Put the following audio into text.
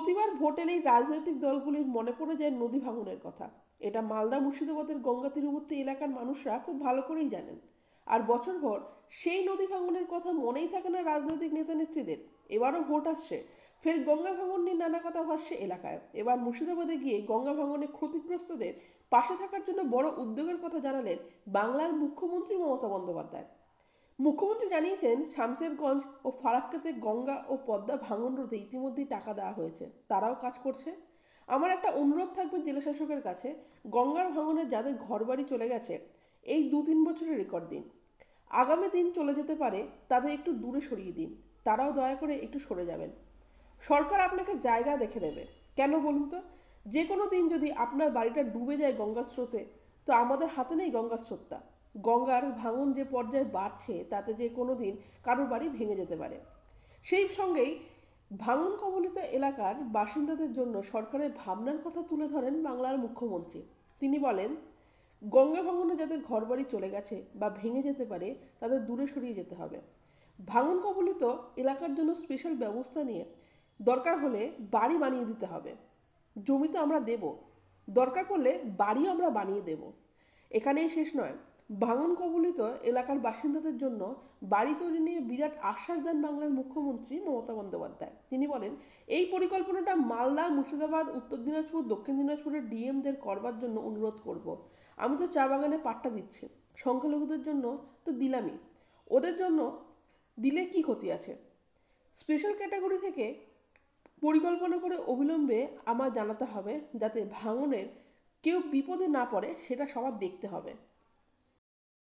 প্রতিবার ভোট এই রাজনৈতিক দলগুলির মনে পড়ে যায় নদী ভাঙনের কথা এটা মালদা মুর্শিদাবাদের গঙ্গা তীরবর্তী এলাকার মানুষরা খুব ভালো করেই জানেন আর বছরভর সেই নদী ভাঙনের কথা মনেই থাকে না রাজনৈতিক নেতা নেত্রীদের এবারও ভোট আসছে ফের গঙ্গা ভাঙন নিয়ে নানা কথা ভাসছে এলাকায় এবার মুর্শিদাবাদে গিয়ে গঙ্গা ভাঙনে ক্ষতিগ্রস্তদের পাশে থাকার জন্য বড় উদ্যোগের কথা জানালেন বাংলার মুখ্যমন্ত্রী মমতা বন্দ্যোপাধ্যায় মুখ্যমন্ত্রী জানিয়েছেন শামসেরগঞ্জ ও ফারাক্কাতে গঙ্গা ও পদ্মা ভাঙন রোধে ইতিমধ্যেই টাকা দেওয়া হয়েছে তারাও কাজ করছে আমার একটা অনুরোধ থাকবে জেলা শাসকের কাছে গঙ্গার ভাঙনে যাদের ঘরবাড়ি চলে গেছে এই দু তিন বছরের রেকর্ড দিন আগামী দিন চলে যেতে পারে তাদের একটু দূরে সরিয়ে দিন তারাও দয়া করে একটু সরে যাবেন সরকার আপনাকে জায়গা দেখে দেবে কেন বলুন তো যে কোনো দিন যদি আপনার বাড়িটা ডুবে যায় গঙ্গার স্রোতে তো আমাদের হাতে নেই গঙ্গার স্রোতটা গঙ্গার ভাঙন যে পর্যায়ে বাড়ছে তাতে যে কোনো দিন কারোর বাড়ি ভেঙে যেতে পারে সেই সঙ্গেই ভাঙন কবলিত এলাকার বাসিন্দাদের জন্য সরকারের ভাবনার কথা তুলে ধরেন বাংলার মুখ্যমন্ত্রী তিনি বলেন গঙ্গা ভাঙনে যাদের ঘরবাড়ি চলে গেছে বা ভেঙে যেতে পারে তাদের দূরে সরিয়ে যেতে হবে ভাঙন কবলিত এলাকার জন্য স্পেশাল ব্যবস্থা নিয়ে দরকার হলে বাড়ি বানিয়ে দিতে হবে জমি তো আমরা দেব দরকার পড়লে বাড়ি আমরা বানিয়ে দেব এখানেই শেষ নয় ভাঙন কবলিত এলাকার বাসিন্দাদের জন্য বাড়ি তৈরি নিয়ে বিরাট আশ্বাস দেন বাংলার মুখ্যমন্ত্রী মমতা বন্দ্যোপাধ্যায় তিনি বলেন এই পরিকল্পনাটা মালদা মুর্শিদাবাদ উত্তর দিনাজপুর দক্ষিণ দিনাজপুরের ডিএমদের করবার জন্য অনুরোধ করব। আমি তো চা বাগানে পাট্টা দিচ্ছি সংখ্যালঘুদের জন্য তো দিলামই ওদের জন্য দিলে কি ক্ষতি আছে স্পেশাল ক্যাটাগরি থেকে পরিকল্পনা করে অবিলম্বে আমার জানাতে হবে যাতে ভাঙনের কেউ বিপদে না পড়ে সেটা সবার দেখতে হবে